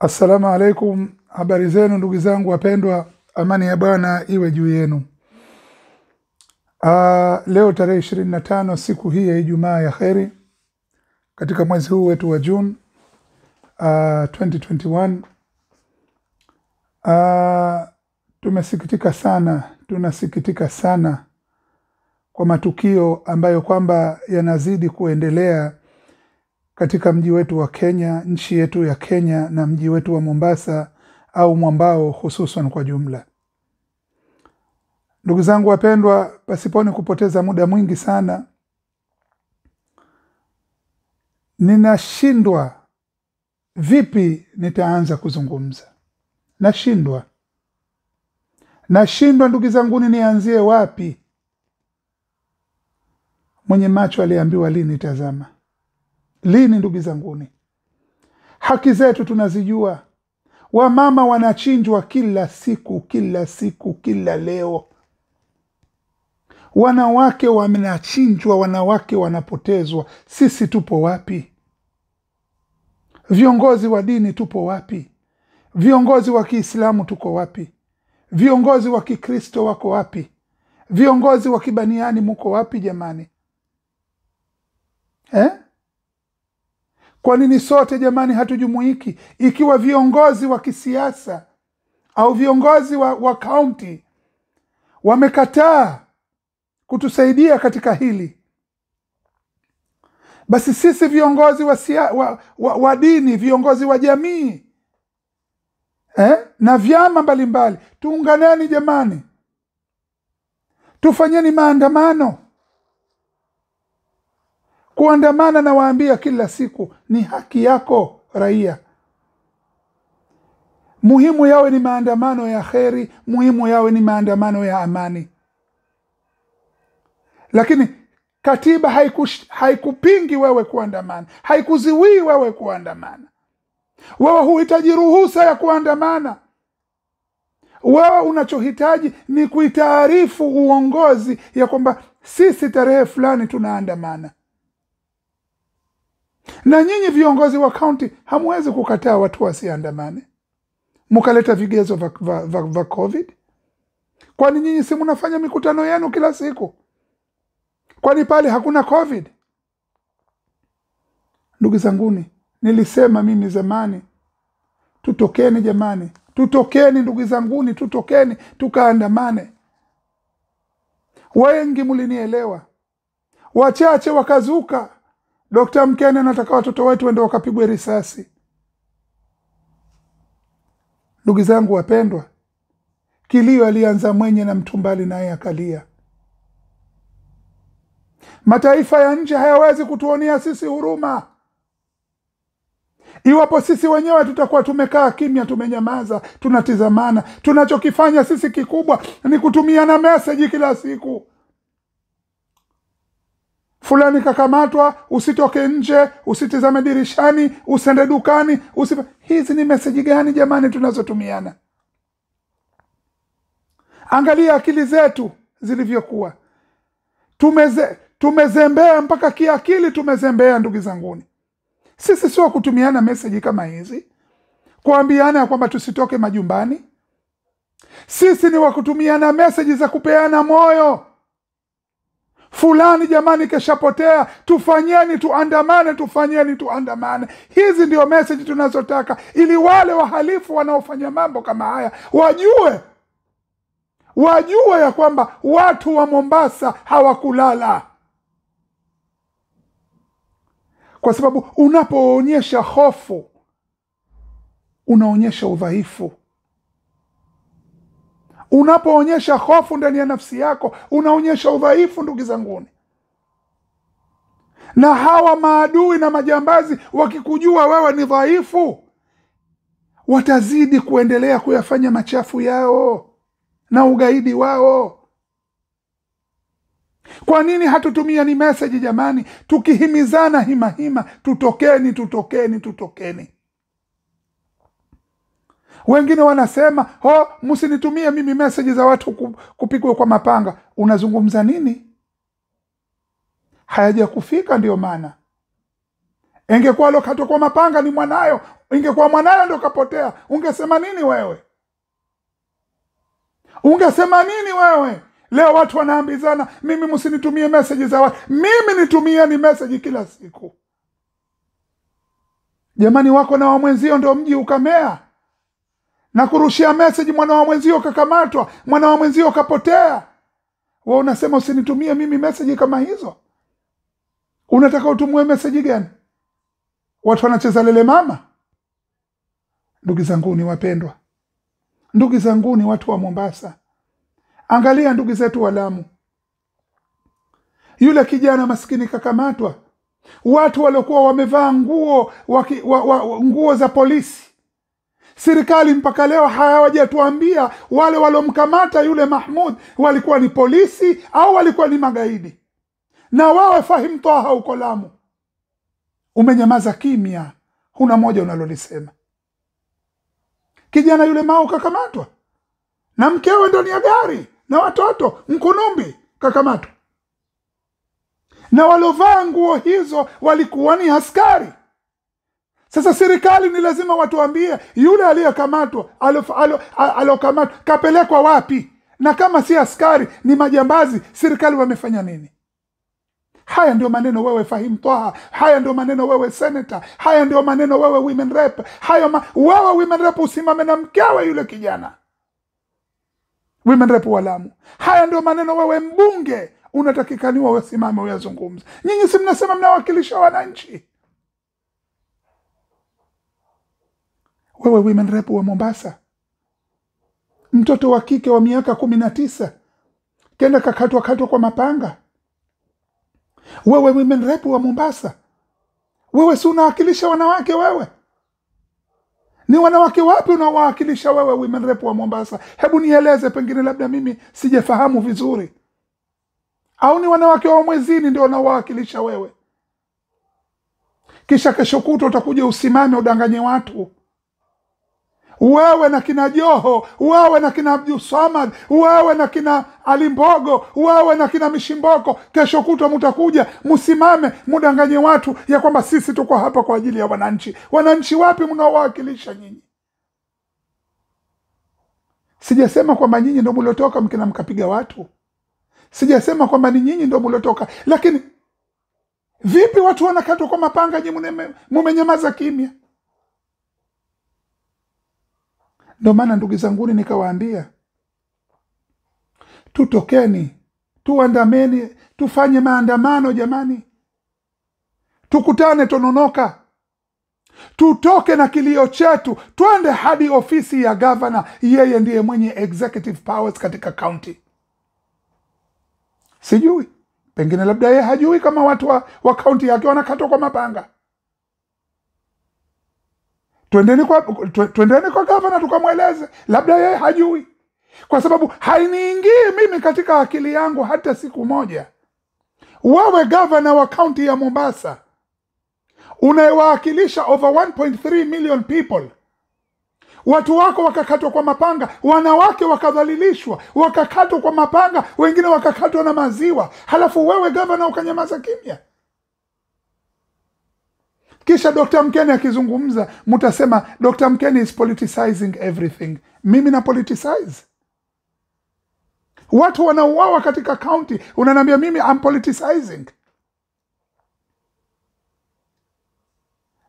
Assalamu alaikum, habari zenu ndugu zangu wapendwa, amani ya Bwana iwe juu yenu. Aa, ah, leo tarehe ishirini na tano siku hii ya Ijumaa ya kheri katika mwezi huu wetu wa Juni 2021. Aa, tumesikitika sana, tunasikitika sana kwa matukio ambayo kwamba yanazidi kuendelea katika mji wetu wa Kenya, nchi yetu ya Kenya na mji wetu wa Mombasa au mwambao hususan kwa jumla. Ndugu zangu wapendwa, pasiponi kupoteza muda mwingi sana, ninashindwa vipi nitaanza kuzungumza. Nashindwa, nashindwa ndugu zanguni, nianzie wapi? Mwenye macho aliambiwa lini tazama lini? Ndugu zanguni, haki zetu tunazijua. Wamama wanachinjwa kila siku, kila siku, kila leo. Wanawake wanachinjwa, wanawake wanapotezwa. Sisi tupo wapi? Viongozi wa dini tupo wapi? Viongozi wa Kiislamu tuko wapi? Viongozi wa Kikristo wako wapi? Viongozi wa kibaniani muko wapi jamani, eh? kwa nini sote jamani hatujumuiki ikiwa viongozi wa kisiasa au viongozi wa, wa kaunti wamekataa kutusaidia katika hili basi sisi viongozi wa, siya, wa, wa, wa dini viongozi wa jamii eh? na vyama mbalimbali tuunganeni jamani tufanyeni maandamano kuandamana nawaambia kila siku ni haki yako raia muhimu yawe ni maandamano ya kheri muhimu yawe ni maandamano ya amani lakini katiba haiku, haikupingi wewe kuandamana haikuziwii wewe kuandamana wewe huhitaji ruhusa ya kuandamana wewe unachohitaji ni kuitaarifu uongozi ya kwamba sisi tarehe fulani tunaandamana na nyinyi viongozi wa kaunti hamwezi kukataa watu wasiandamane mkaleta vigezo vya va, va, va covid kwani nyinyi si mnafanya mikutano yenu kila siku kwani pale hakuna covid ndugu zanguni nilisema mimi zamani tutokeni jamani tutokeni ndugu zanguni tutokeni tukaandamane wengi mlinielewa wachache wakazuka Dokta Mkene anataka watoto wetu wende wakapigwe risasi. Ndugu zangu wapendwa, kilio alianza mwenye na Mtumbali naye akalia. Mataifa ya nje hayawezi kutuonea sisi huruma iwapo sisi wenyewe tutakuwa tumekaa kimya, tumenyamaza, tunatizamana. Tunachokifanya sisi kikubwa ni kutumiana meseji kila siku fulani kakamatwa usitoke nje usitizame dirishani usende dukani usipa. hizi ni meseji gani jamani tunazotumiana angalia akili zetu zilivyokuwa tumeze tumezembea mpaka kiakili tumezembea ndugu zanguni sisi sio kutumiana meseji kama hizi kuambiana ya kwamba tusitoke majumbani sisi ni wakutumiana meseji za kupeana moyo fulani, jamani, keshapotea, tufanyeni tuandamane, tufanyeni tuandamane. Hizi ndio meseji tunazotaka, ili wale wahalifu wanaofanya mambo kama haya wajue, wajue ya kwamba watu wa Mombasa hawakulala kwa sababu unapoonyesha hofu unaonyesha udhaifu. Unapoonyesha hofu ndani ya nafsi yako, unaonyesha udhaifu, ndugu zanguni. Na hawa maadui na majambazi wakikujua wewe ni dhaifu, watazidi kuendelea kuyafanya machafu yao na ugaidi wao. Kwa nini hatutumia ni meseji jamani, tukihimizana himahima, tutokeni, tutokeni, tutokeni? wengine wanasema oh, msinitumie mimi meseji za watu kupigwa kwa mapanga unazungumza nini hayaja kufika ndiyo maana ingekuwa lokatwa kwa mapanga ni mwanayo ingekuwa mwanayo ndo kapotea ungesema nini wewe ungesema nini wewe leo watu wanaambizana mimi msinitumie meseji za watu mimi nitumieni meseji kila siku jamani wako na wamwenzio ndo mji ukamea na kurushia meseji, mwana wa mwenzio kakamatwa, mwana wa mwenzio kapotea. We unasema usinitumie mimi meseji kama hizo. Unataka utumue meseji gani? Watu wanacheza lele mama. Ndugu zanguni wapendwa, ndugu zanguni watu wa Mombasa, angalia ndugu zetu wa Lamu. Yule kijana maskini kakamatwa, watu waliokuwa wamevaa nguo waki, wa, wa, nguo za polisi serikali mpaka leo hawajatuambia wale waliomkamata yule Mahmud walikuwa ni polisi au walikuwa ni magaidi. Na wawe Fahim Taha uko Lamu, umenyamaza kimya, huna moja unalolisema. Kijana yule Mao kakamatwa na mkewe ndani ya gari na watoto Mkunumbi, kakamatwa na waliovaa nguo hizo walikuwa ni askari sasa serikali ni lazima watuambie yule aliyekamatwa aliokamatwa kapelekwa wapi, na kama si askari ni majambazi, serikali wamefanya nini? Haya ndio maneno wewe Fahim Twaha, haya ndio maneno wewe senata, haya ndio maneno wewe women rep, hayo ma wewe women rep usimame na mkewe yule kijana women rep walamu. Haya ndio maneno wewe mbunge unatakikaniwa usimame uyazungumza. Nyinyi si mnasema mnawakilisha wananchi. wewe women rep wa mombasa mtoto wa kike wa miaka kumi na tisa kenda kakatwa katwa kwa mapanga wewe women rep wa mombasa wewe si unawakilisha wanawake wewe ni wanawake wapi unawawakilisha wewe women rep wa mombasa hebu nieleze pengine labda mimi sijafahamu vizuri au ni wanawake wa mwezini ndio wanaowawakilisha wewe kisha kesho kutwa utakuja usimame udanganye watu wewe na kina Joho, wewe na kina Abdul Samad, wewe na kina Alimbogo, wewe na kina Mishimboko, kesho kutwa mutakuja musimame mudanganye watu ya kwamba sisi tuko hapa kwa ajili ya wananchi. Wananchi wapi mnaowawakilisha nyinyi? Sijasema kwamba nyinyi ndo mliotoka mkina mkapiga watu, sijasema kwamba ni nyinyi ndo mliotoka, lakini vipi watu wanakatwa kwa mapanga, nyi mumenyamaza kimya? Ndio maana ndugu zanguni, nikawaambia tutokeni, tuandameni, tufanye maandamano jamani, tukutane Tononoka, tutoke na kilio chetu, twende hadi ofisi ya gavana. Yeye ndiye mwenye executive powers katika kaunti. Sijui, pengine labda yeye hajui kama watu wa kaunti yake wanakatwa kwa mapanga twendeni kwa twendeni kwa gavana tukamweleze, labda yeye hajui, kwa sababu hainiingii mimi katika akili yangu hata siku moja. Wewe gavana wa kaunti ya Mombasa unayewakilisha over 1.3 million people watu wako wakakatwa kwa mapanga, wanawake wakadhalilishwa, wakakatwa kwa mapanga, wengine wakakatwa na maziwa, halafu wewe gavana ukanyamaza kimya kisha Dr. Mkeni akizungumza, mtasema Dr. Mkeni is politicizing everything. Mimi na politicize watu wanauawa katika kaunti, unaniambia mimi am politicizing?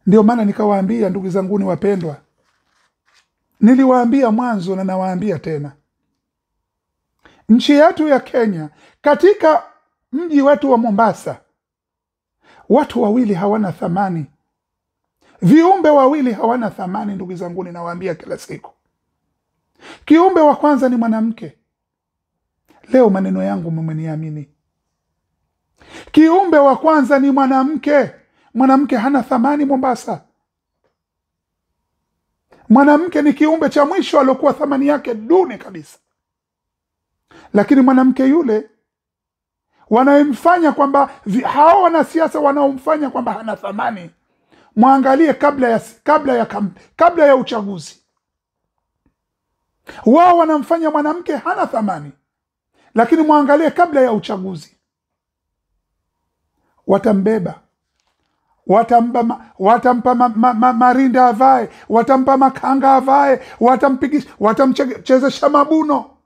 Ndio maana nikawaambia ndugu zangu ni wapendwa, niliwaambia mwanzo na nawaambia tena, nchi yetu ya Kenya, katika mji wetu wa Mombasa, watu wawili hawana thamani Viumbe wawili hawana thamani, ndugu zangu, ninawaambia kila siku. Kiumbe wa kwanza ni mwanamke. Leo maneno yangu mmeniamini. Kiumbe wa kwanza ni mwanamke. Mwanamke hana thamani Mombasa. Mwanamke ni kiumbe cha mwisho aliokuwa thamani yake duni kabisa, lakini mwanamke yule wanayemfanya kwamba hao wanasiasa wanaomfanya kwamba hana thamani mwangalie kabla ya, kabla ya, kabla ya uchaguzi. Wao wanamfanya mwanamke hana thamani, lakini mwangalie kabla ya uchaguzi. Watambeba, watampa, watampa ma, ma, ma, marinda avae, watampa makanga avae, watampigisha, watamchezesha mabuno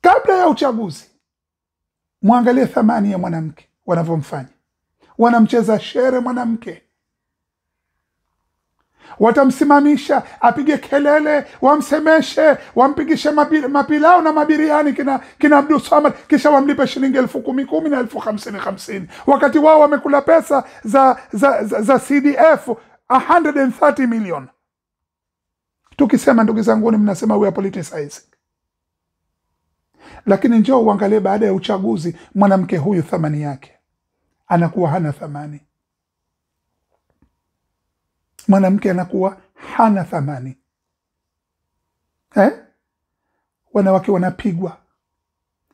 kabla ya uchaguzi. Mwangalie thamani ya mwanamke wanavyomfanya wanamcheza shere mwanamke watamsimamisha apige kelele wamsemeshe wampigishe mapilao na mabiriani kina, kina abdusamad kisha wamlipe shilingi elfu kumi kumi na elfu hamsini hamsini wakati wao wamekula pesa za za, za, za cdf 130 million tukisema ndugu zanguni mnasema we are politicizing lakini njoo uangalie baada ya uchaguzi mwanamke huyu thamani yake anakuwa hana thamani, mwanamke anakuwa hana thamani eh? Wanawake wanapigwa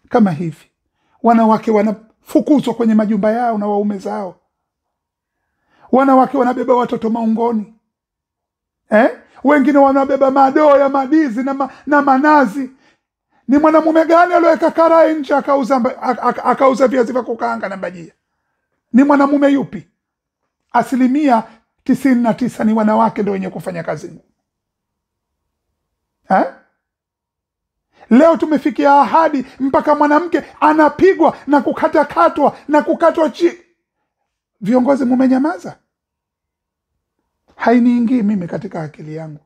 kama hivi, wanawake wanafukuzwa kwenye majumba yao na waume zao, wanawake wanabeba watoto maungoni eh? Wengine wanabeba madoo ya madizi na, ma, na manazi. Ni mwanamume gani alioweka karai nje akauza akauza viazi vya kukaanga na bajia? ni mwanamume yupi? Asilimia tisini na tisa ni wanawake ndo wenye kufanya kazi ngumu. Eh? Leo tumefikia ahadi mpaka mwanamke anapigwa na kukatakatwa na kukatwa chi. Viongozi mumenyamaza, hainiingii mimi katika akili yangu.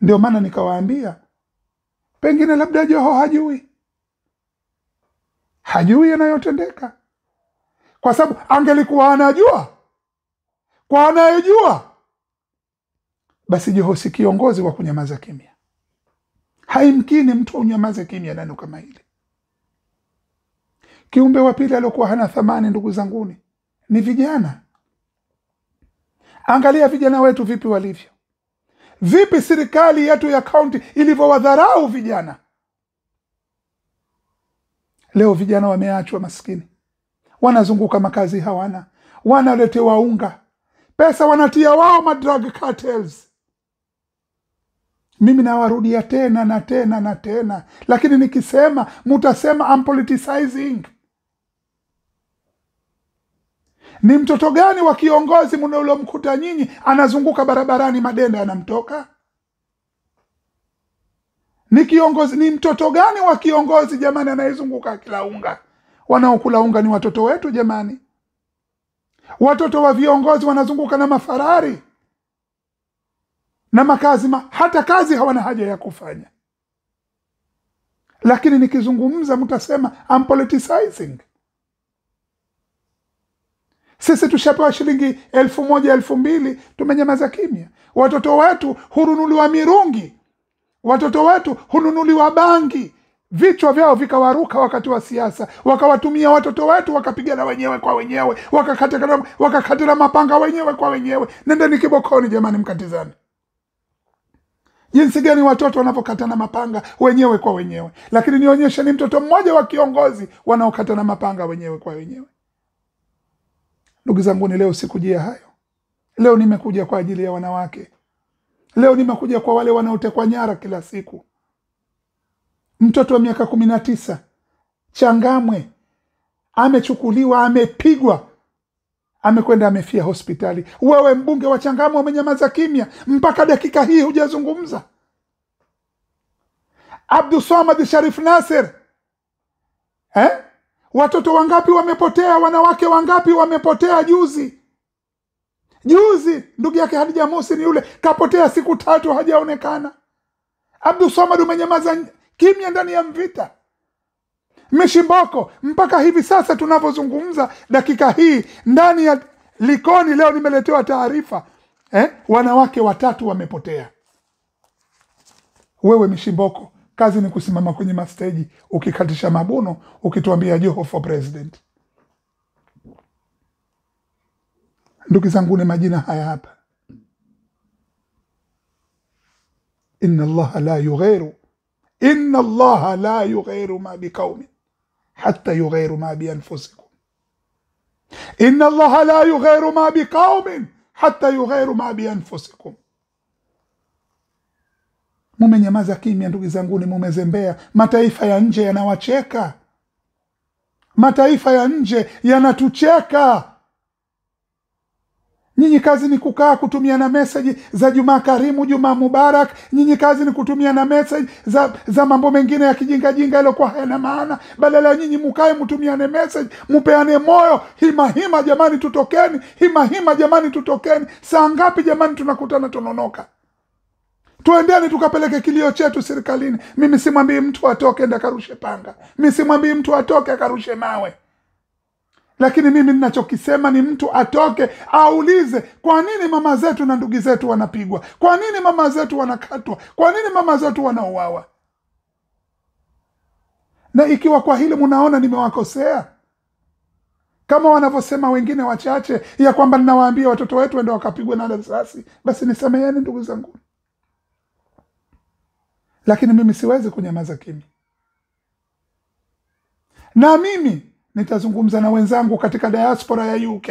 Ndio maana nikawaambia pengine labda Joho hajui, hajui yanayotendeka kwa sababu angelikuwa anajua kwa anayejua basi si kiongozi wa kunyamaza kimya. Haimkini mtu aunyamaze kimya neno kama hili. Kiumbe wa pili aliokuwa hana thamani, ndugu zanguni, ni vijana. Angalia vijana wetu vipi walivyo, vipi serikali yetu ya kaunti ilivyowadharau vijana. Leo vijana wameachwa maskini wanazunguka makazi hawana, wanaletewa unga, pesa wanatia wao madrug cartels. Mimi nawarudia tena na tena na tena, lakini nikisema mutasema I'm politicizing. Ni mtoto gani wa kiongozi mnaulomkuta nyinyi anazunguka barabarani madenda yanamtoka? Ni kiongozi, ni mtoto gani wa kiongozi jamani, anayezunguka kila unga wanaokula unga ni watoto wetu jamani watoto wa viongozi wanazunguka na mafarari na makazi ma, hata kazi hawana haja ya kufanya lakini nikizungumza mtasema I'm politicizing sisi tushapewa shilingi elfu moja elfu mbili tumenyamaza kimya watoto wetu hununuliwa mirungi watoto wetu hununuliwa bangi vichwa vyao vikawaruka wakati wa siasa, wakawatumia watoto wetu wakapigana wenyewe kwa wenyewe, wakakatana wakakatana mapanga wenyewe kwa wenyewe. Nendeni kibokoni jamani, mkatizani jinsi gani watoto wanavyokatana mapanga wenyewe kwa wenyewe. Lakini nionyeshe ni mtoto mmoja wa kiongozi wanaokatana mapanga wenyewe kwa wenyewe. Ndugu zangu, ni leo sikujia hayo. Leo nimekuja kwa ajili ya wanawake. Leo nimekuja kwa wale wanaotekwa nyara kila siku mtoto wa miaka kumi na tisa Changamwe amechukuliwa, amepigwa, amekwenda amefia hospitali. Wewe mbunge wa Changamwe amenyamaza kimya, mpaka dakika hii hujazungumza. Abdusamad Sharif nasir eh? Watoto wangapi wamepotea? Wanawake wangapi wamepotea? Juzi juzi, ndugu yake Hadija Musi ni yule kapotea siku tatu hajaonekana. Abdusamad umenyamaza kimya ndani ya mvita mishimboko mpaka hivi sasa tunavyozungumza dakika hii ndani ya likoni leo nimeletewa taarifa eh? wanawake watatu wamepotea wewe mishimboko kazi ni kusimama kwenye masteji ukikatisha mabuno ukituambia joho for president ndugu zangu ni majina haya hapa inna allaha la yugheru inna allaha la yughayyiru ma biqaumin hata yughayyiru ma bianfusikum inna allaha la yughayyiru ma biqaumin hata yughayyiru ma bianfusikum mumenyamaza kimya ndugu zanguni mumezembea mataifa ya nje yanawacheka mataifa ya nje yanatucheka nyinyi kazi ni kukaa kutumia na meseji za jumaa karimu jumaa mubarak nyinyi kazi ni na meseji za za mambo mengine ya kijingajinga yaliokuwa hayana maana badala nyinyi mukae mtumiane meseji mupeane moyo himahima hima, jamani tutokeni himahima hima, jamani tutokeni saa ngapi jamani tunakutana tononoka tuendeni tukapeleke kilio chetu serikalini mimi simwambii mtu atoke ndakarushe panga mi simwambii mtu atoke akarushe mawe lakini mimi ninachokisema ni mtu atoke aulize, kwa nini mama zetu na ndugu zetu wanapigwa? Kwa nini mama zetu wanakatwa? Kwa nini mama zetu wanauawa? Na ikiwa kwa hili munaona nimewakosea, kama wanavyosema wengine wachache ya kwamba ninawaambia watoto wetu ende wakapigwe na risasi, basi nisameheni ndugu zangu, lakini mimi siwezi kunyamaza kimya na mimi nitazungumza na wenzangu katika diaspora ya UK.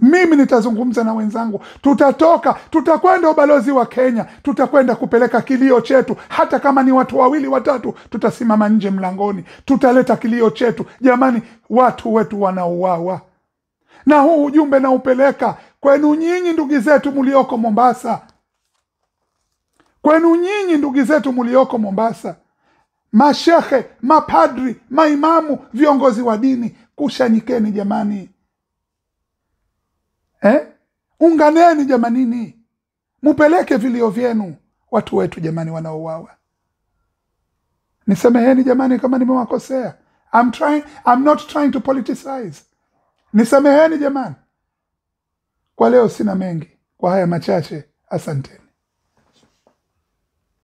Mimi nitazungumza na wenzangu, tutatoka, tutakwenda ubalozi wa Kenya, tutakwenda kupeleka kilio chetu. Hata kama ni watu wawili watatu, tutasimama nje mlangoni, tutaleta kilio chetu. Jamani, watu wetu wanauawa, na huu ujumbe naupeleka kwenu nyinyi, ndugu zetu mlioko Mombasa, kwenu nyinyi, ndugu zetu mlioko Mombasa mashehe, mapadri, maimamu, viongozi wa dini, kushanyikeni jamani eh? Unganeni jamanini, mupeleke vilio vyenu watu wetu jamani, wanaouawa. Nisameheni jamani kama nimewakosea. I'm trying, I'm not trying to politicize. Nisameheni jamani. Kwa leo sina mengi, kwa haya machache, asanteni.